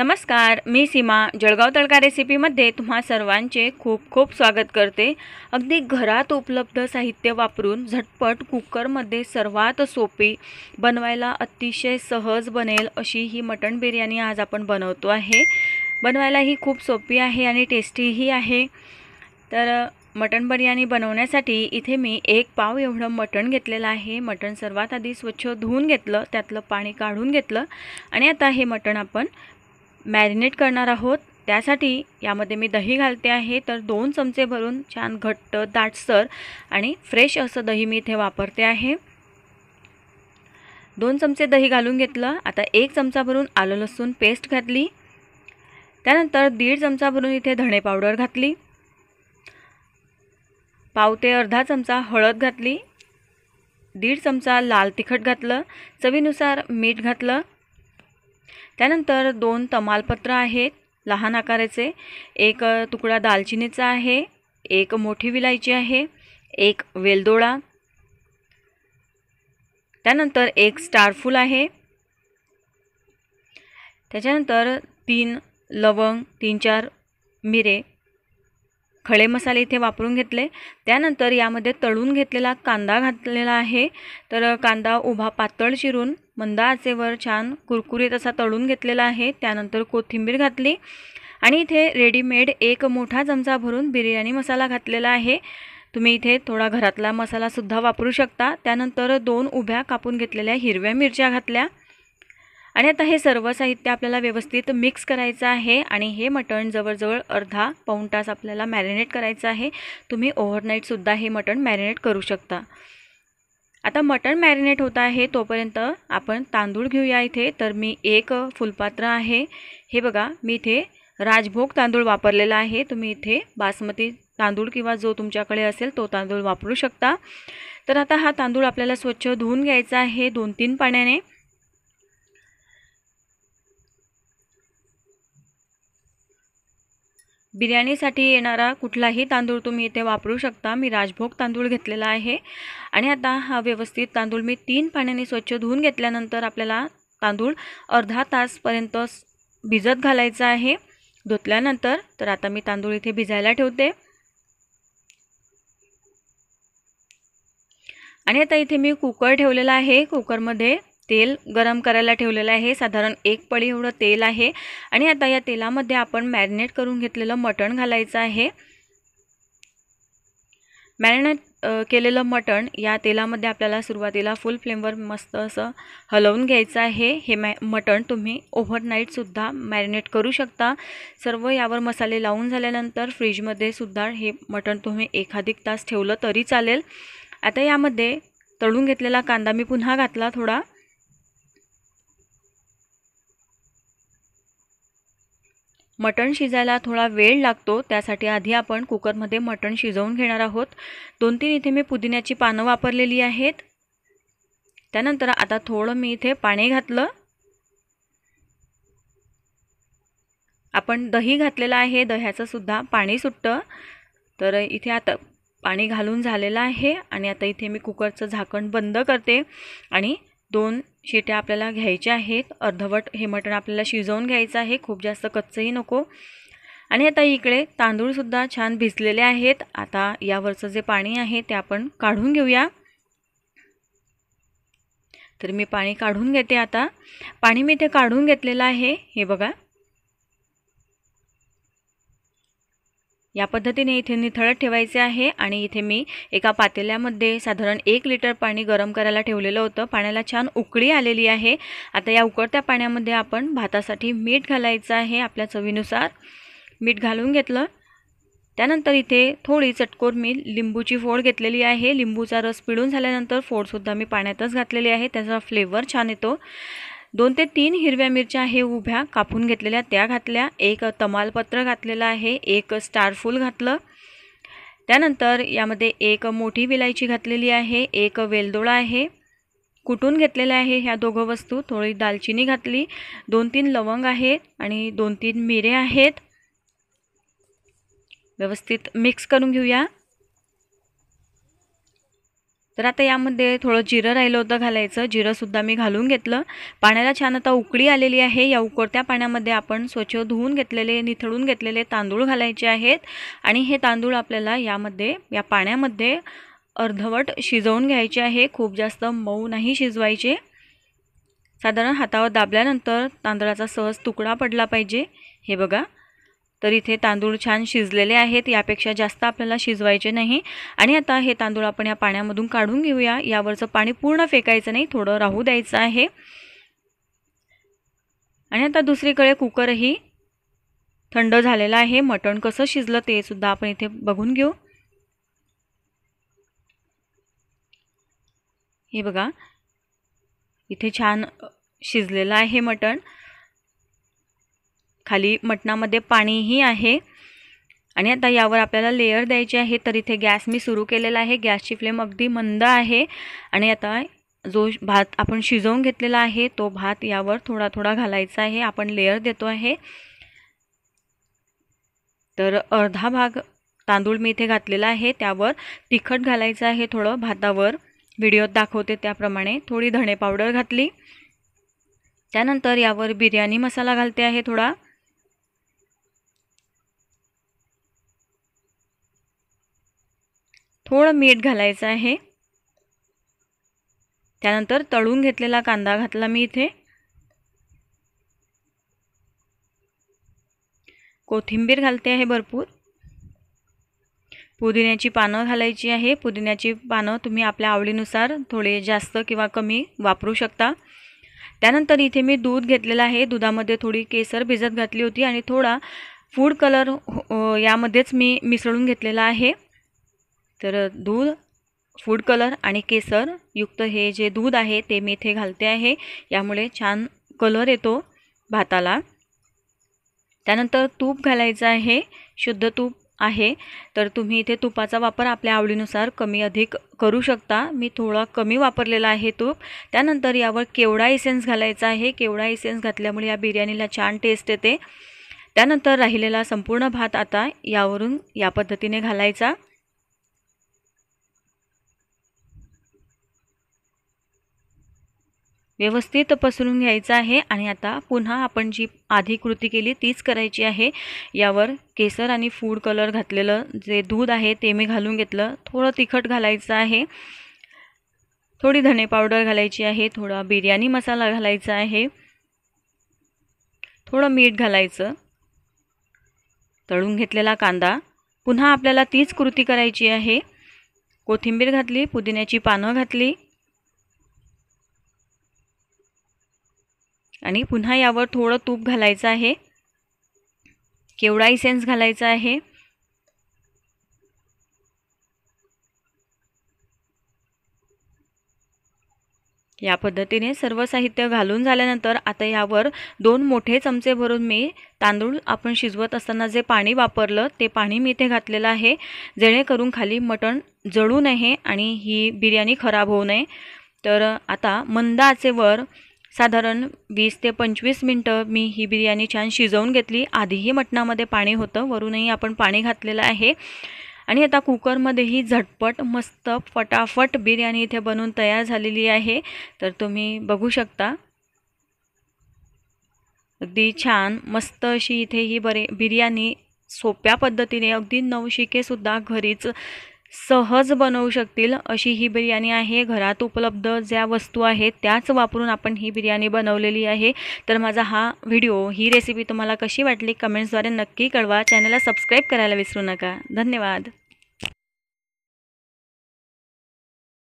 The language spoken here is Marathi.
नमस्कार मी सीमा जळगाव तळका रेसिपीमध्ये तुम्हा सर्वांचे खूप खूप स्वागत करते अगदी घरात उपलब्ध साहित्य वापरून झटपट कुकरमध्ये सर्वात सोपी बनवायला अतिशय सहज बनेल अशी ही मटण बिर्याणी आज आपण बनवतो आहे बनवायला ही खूप सोपी आहे आणि टेस्टीही आहे तर मटण बिर्याणी बनवण्यासाठी इथे मी एक पाव एवढं मटण घेतलेलं आहे मटण सर्वात आधी स्वच्छ धुवून घेतलं त्यातलं पाणी काढून घेतलं आणि आता हे मटण आपण मॅरिनेट करणार आहोत त्यासाठी यामध्ये मी दही घालते आहे तर दोन चमचे भरून छान घट्ट दाटसर आणि फ्रेश असं दही मी इथे वापरते आहे दोन चमचे दही घालून घेतलं आता एक चमचा भरून आलं लसूण पेस्ट घातली त्यानंतर दीड चमचा भरून इथे धणे पावडर घातली पाव ते अर्धा चमचा हळद घातली दीड चमचा लाल तिखट घातलं चवीनुसार मीठ घातलं त्यानंतर दोन तमालपत्र आहेत लहान आकाराचे एक तुकडा दालचिनीचा आहे एक मोठी विलायची आहे एक वेलदोळा त्यानंतर एक स्टारफूल आहे त्याच्यानंतर तीन लवंग तीन चार मिरे खळे मसाले इथे वापरून घेतले त्यानंतर यामध्ये तळून घेतलेला कांदा घातलेला आहे तर कांदा उभा पातळ चिरून मंद आचेवर छान कुरकुरीत असा तळून घेतलेला आहे त्यानंतर कोथिंबीर घातली आणि इथे रेडीमेड एक मोठा चमचा भरून बिर्याणी मसाला घातलेला आहे तुम्ही इथे थोडा घरातला मसालासुद्धा वापरू शकता त्यानंतर दोन उभ्या कापून घेतलेल्या हिरव्या मिरच्या घातल्या आणि आता हे सर्व साहित्य आपल्याला व्यवस्थित मिक्स करायचं आहे आणि हे मटण जवळजवळ अर्धा पाऊण तास आपल्याला मॅरिनेट करायचं आहे तुम्ही ओव्हरनाईटसुद्धा हे मटण मॅरिनेट करू शकता आता मटण मॅरिनेट होत आहे तोपर्यंत आपण तांदूळ घेऊया इथे तर मी एक फुलपात्र आहे हे बघा मी इथे राजभोग तांदूळ वापरलेला आहे तुम्ही इथे बासमती तांदूळ किंवा जो तुमच्याकडे असेल तो तांदूळ वापरू शकता तर आता हा तांदूळ आपल्याला स्वच्छ धुवून घ्यायचा आहे दोन तीन पाण्याने बिर्याणीसाठी येणारा कुठलाही तांदूळ तुम्ही इथे वापरू शकता मी राजभोग तांदूळ घेतलेला आहे आणि आता हा व्यवस्थित तांदूळ मी तीन पाण्याने स्वच्छ धुवून घेतल्यानंतर आपल्याला तांदूळ अर्धा तासपर्यंत भिजत घालायचा आहे धुतल्यानंतर तर आता मी तांदूळ इथे भिजायला ठेवते आणि आता इथे मी कुकर ठेवलेला आहे कुकरमध्ये तेल गरम करायला ठेवलेलं आहे साधारण एक पळी एवढं तेल आहे आणि आता या तेलामध्ये आपण मॅरिनेट करून घेतलेलं मटण घालायचं आहे मॅरिनेट केलेलं मटण या तेलामध्ये आपल्याला सुरुवातीला फुल फ्लेमवर मस्त असं हलवून घ्यायचं आहे हे मॅ मटण तुम्ही ओव्हरनाईटसुद्धा मॅरिनेट करू शकता सर्व यावर मसाले लावून झाल्यानंतर फ्रीजमध्ये सुद्धा हे मटण तुम्ही एखादी तास ठेवलं तरी चालेल आता यामध्ये तळून घेतलेला कांदा मी पुन्हा घातला थोडा मटण शिजायला थोडा वेळ लागतो त्यासाठी आधी आपण कुकरमध्ये मटण शिजवून घेणार आहोत दोन तीन इथे मी पुदिन्याची पानं वापरलेली आहेत त्यानंतर आता थोडं मी इथे पाणी घातलं आपण दही घातलेलं आहे दह्याचं सुद्धा पाणी सुटतं तर इथे आता पाणी घालून झालेलं आहे आणि आता इथे मी कुकरचं झाकण बंद करते आणि दोन शिट्या आपल्याला घ्यायच्या आहेत अर्धवट हे मटण आपल्याला शिजवून घ्यायचं आहे खूप जास्त कच्चंही नको आणि आता इकडे तांदूळसुद्धा छान भिजलेले आहेत आता यावरचं जे पाणी आहे ते आपण काढून घेऊया तर मी पाणी काढून घेते आता पाणी मी इथे काढून घेतलेलं आहे हे बघा या पद्धतीने इथे निथळत ठेवायचे आहे आणि इथे मी एका पातेल्यामध्ये साधारण एक लिटर पाणी गरम करायला ठेवलेलं होतं पाण्याला छान उकळी आलेली आहे आता या उकळत्या पाण्यामध्ये आपण भातासाठी मीठ घालायचं आहे आपल्या चवीनुसार मीठ घालून घेतलं त्यानंतर इथे थोडी चटकोर मी लिंबूची फोड घेतलेली आहे लिंबूचा रस पिळून झाल्यानंतर फोडसुद्धा मी पाण्यातच घातलेली आहे त्याचा फ्लेवर छान येतो दोन ते तीन हिरव्या मिरच्या आहे उभ्या कापून घेतलेल्या त्या घातल्या एक तमालपत्र घातलेलं आहे एक स्टारफूल घातलं त्यानंतर यामध्ये एक मोठी विलायची घातलेली आहे एक वेलदोळा आहे कुटून घेतलेल्या आहे ह्या दोघं वस्तू थोडी दालचिनी घातली दोन तीन लवंग आहेत आणि दोन तीन मिरे आहेत व्यवस्थित मिक्स करून घेऊया तर आता यामध्ये थोडं जिरं राहिलं होतं घालायचं जिरंसुद्धा मी घालून घेतलं पाण्याला छान आता उकळी आलेली आहे या उकळत्या पाण्यामध्ये आपण स्वच्छ धुवून घेतलेले निथळून घेतलेले तांदूळ घालायचे आहेत आणि हे तांदूळ आपल्याला यामध्ये या पाण्यामध्ये अर्धवट शिजवून घ्यायचे आहे खूप जास्त मऊ नाही शिजवायचे साधारण हातावर दाबल्यानंतर तांदळाचा सहज तुकडा पडला पाहिजे हे बघा तर इथे तांदूळ छान शिजलेले आहेत यापेक्षा जास्त आपल्याला शिजवायचे नाही आणि आता हे तांदूळ आपण या पाण्यामधून काढून घेऊया यावरचं पाणी पूर्ण फेकायचं नाही थोडं राहू द्यायचं आहे आणि आता दुसरीकडे कुकरही थंड झालेला आहे मटण कसं शिजलं ते सुद्धा आपण इथे बघून घेऊ हे बघा इथे छान शिजलेलं आहे मटण खाली मटणामध्ये पाणीही आहे आणि आता यावर आपल्याला लेअर द्यायची आहे तर इथे गॅस मी सुरू केलेला आहे गॅसची फ्लेम अगदी मंद आहे आणि आता जो भात आपण शिजवून घेतलेला आहे तो भात यावर थोडा थोडा घालायचा आहे आपण लेअर देतो आहे तर अर्धा भाग तांदूळ मी इथे घातलेला आहे त्यावर तिखट घालायचं आहे थोडं भातावर व्हिडिओत दाखवते त्याप्रमाणे थोडी धणे पावडर घातली त्यानंतर यावर बिर्याणी मसाला घालते आहे थोडा थोडं मीठ घालायचं आहे त्यानंतर तळून घेतलेला कांदा घातला मी इथे कोथिंबीर घालते आहे भरपूर पुदिन्याची पानं घालायची आहे पुदिन्याची पानं तुम्ही आपल्या आवडीनुसार थोडे जास्त किंवा कमी वापरू शकता त्यानंतर इथे मी दूध घेतलेलं आहे दुधामध्ये थोडी केसर भिजत घातली होती आणि थोडा फूड कलर यामध्येच मी मिसळून घेतलेला आहे तर दूध फूड कलर आणि केसर युक्त हे जे दूध आहे ते मी इथे घालते आहे यामुळे छान कलर येतो भाताला त्यानंतर तूप घालायचं आहे शुद्ध तूप आहे तर तुम्ही इथे तुपाचा वापर आपल्या आवडीनुसार कमी अधिक करू शकता मी थोडा कमी वापरलेला आहे तूप त्यानंतर यावर केवडा इसेन्स घालायचा आहे केवडा इसेन्स घातल्यामुळे या बिर्याणीला छान टेस्ट येते त्यानंतर राहिलेला संपूर्ण भात आता यावरून या पद्धतीने घालायचा व्यवस्थित पसरून घ्यायचं आहे आणि आता पुन्हा आपण जी आधी कृती केली तीच करायची आहे यावर केसर आणि फूड कलर घातलेलं जे दूध आहे ते मी घालून घेतलं थोडं तिखट घालायचं आहे थोडी धने पावडर घालायची आहे थोडा बिर्याणी मसाला घालायचा आहे थोडं मीठ घालायचं तळून घेतलेला कांदा पुन्हा आपल्याला तीच कृती करायची आहे कोथिंबीर घातली पुदिन्याची पानं घातली आणि पुन्हा यावर थोडं तूप घालायचं आहे केवडा इसेन्स घालायचा आहे या पद्धतीने सर्व साहित्य घालून झाल्यानंतर आता यावर दोन मोठे चमचे भरून मी तांदूळ आपण शिजवत असताना जे पाणी वापरलं ते पाणी मी इथे घातलेलं आहे जेणेकरून खाली मटण जळू नये आणि ही बिर्याणी खराब होऊ नये तर आता मंद आचेवर साधारण वीस ते पंचवीस मिनटं मी ही बिर्याणी छान शिजवून घेतली आधीही मटणामध्ये पाणी होतं वरूनही आपण पाणी घातलेलं आहे आणि आता कुकरमध्येही झटपट मस्त फटाफट बिर्याणी इथे बनवून तयार झालेली आहे तर तुम्ही बघू शकता अगदी छान मस्त अशी इथे ही बरे बिर्याणी सोप्या पद्धतीने अगदी नवशिकेसुद्धा घरीच सहज बनवू शकतील अशी ही बिर्याणी आहे घरात उपलब्ध ज्या वस्तू आहेत त्याच वापरून आपण ही बिर्याणी बनवलेली आहे तर माझा हा व्हिडिओ ही रेसिपी तुम्हाला कशी वाटली कमेंट्सद्वारे नक्की कळवा चॅनलला सबस्क्राईब करायला विसरू नका धन्यवाद